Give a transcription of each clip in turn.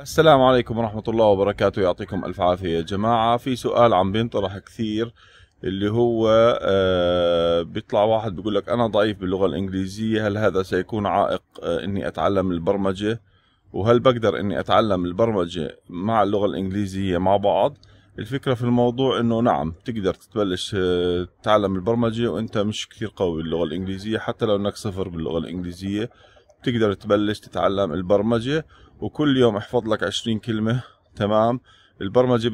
السلام عليكم ورحمة الله وبركاته يعطيكم ألف عافية يا جماعة في سؤال عم بينطرح كثير اللي هو آه، بيطلع واحد بيقول لك أنا ضعيف باللغة الإنجليزية هل هذا سيكون عائق آه، إني أتعلم البرمجة وهل بقدر إني أتعلم البرمجة مع اللغة الإنجليزية مع بعض الفكرة في الموضوع إنه نعم تقدر تبلش تتعلم آه، البرمجة وأنت مش كثير قوي باللغة الإنجليزية حتى لو إنك صفر باللغة الإنجليزية بتقدر تبلش تتعلم البرمجة وكل يوم احفظ لك 20 كلمة تمام البرمجة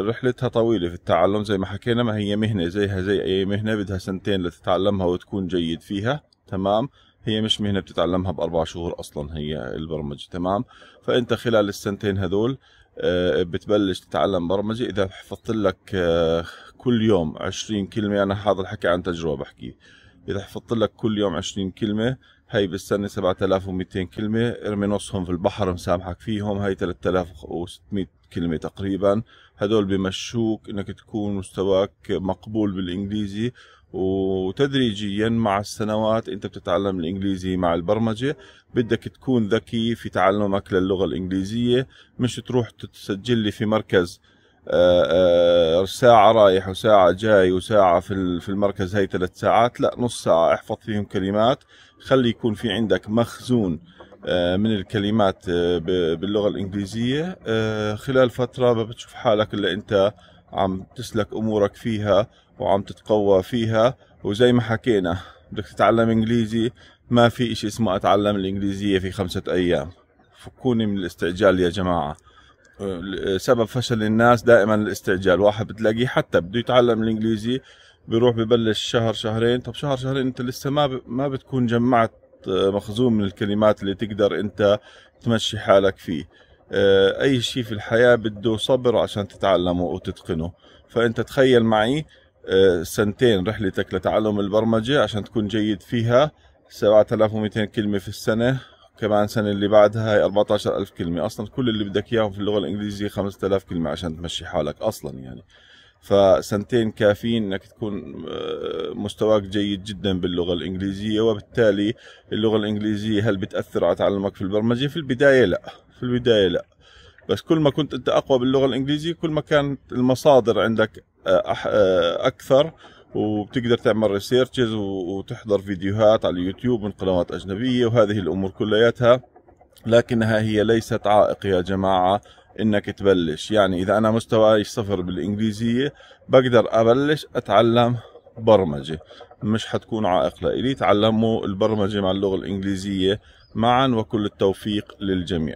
رحلتها طويلة في التعلم زي ما حكينا ما هي مهنة زيها زي أي مهنة بدها سنتين لتتعلمها وتكون جيد فيها تمام هي مش مهنة بتتعلمها بأربع شهور أصلا هي البرمجة تمام فأنت خلال السنتين هذول آه، بتبلش تتعلم برمجة إذا حفظت لك آه، كل يوم عشرين كلمة أنا هذا الحكي عن تجربة بحكي إذا حفظت لك كل يوم عشرين كلمة هاي بالسنة 7200 كلمة ارمي نصهم في البحر مسامحك فيهم هاي 3600 كلمة تقريبا هدول بمشوك انك تكون مستواك مقبول بالانجليزي وتدريجيا مع السنوات انت بتتعلم الانجليزي مع البرمجة بدك تكون ذكي في تعلمك للغة الانجليزية مش تروح تسجل لي في مركز آه، آه، ساعة رايح وساعة جاي وساعة في في المركز هي ثلاث ساعات لا نص ساعة احفظ فيهم كلمات خلي يكون في عندك مخزون آه، من الكلمات باللغة الإنجليزية خلال فترة ما بتشوف حالك إلا أنت عم تسلك أمورك فيها وعم تتقوى فيها وزي ما حكينا بدك تتعلم إنجليزي ما في إشي اسمه أتعلم الإنجليزية في خمسة أيام فكوني من الاستعجال يا جماعة سبب فشل الناس دائما الاستعجال واحد بتلاقيه حتى بده يتعلم الانجليزي بيروح ببلش شهر شهرين طب شهر شهرين انت لسه ما ب... ما بتكون جمعت آه، مخزون من الكلمات اللي تقدر انت تمشي حالك فيه آه، اي شيء في الحياه بده صبر عشان تتعلمه وتتقنه فانت تخيل معي آه، سنتين رحلتك لتعلم البرمجه عشان تكون جيد فيها 7200 كلمه في السنه كمان سنة اللي بعدها هي 14000 كلمة أصلا كل اللي بدك إياهم في اللغة الإنجليزية 5000 كلمة عشان تمشي حالك أصلا يعني فسنتين كافيين انك تكون آه، مستواك جيد جدا باللغه الانجليزيه وبالتالي اللغه الانجليزيه هل بتاثر على تعلمك في البرمجه؟ في البدايه لا، في البدايه لا. بس كل ما كنت انت اقوى باللغه الانجليزيه كل ما كانت المصادر عندك آه، آه، اكثر وبتقدر تعمل ريسيرشز وتحضر فيديوهات على اليوتيوب من قنوات أجنبية وهذه الأمور كلياتها لكنها هي ليست عائق يا جماعة انك تبلش يعني اذا انا مستواي صفر بالانجليزية بقدر ابلش اتعلم برمجة مش حتكون عائق لإلي تعلموا البرمجة مع اللغة الانجليزية معا وكل التوفيق للجميع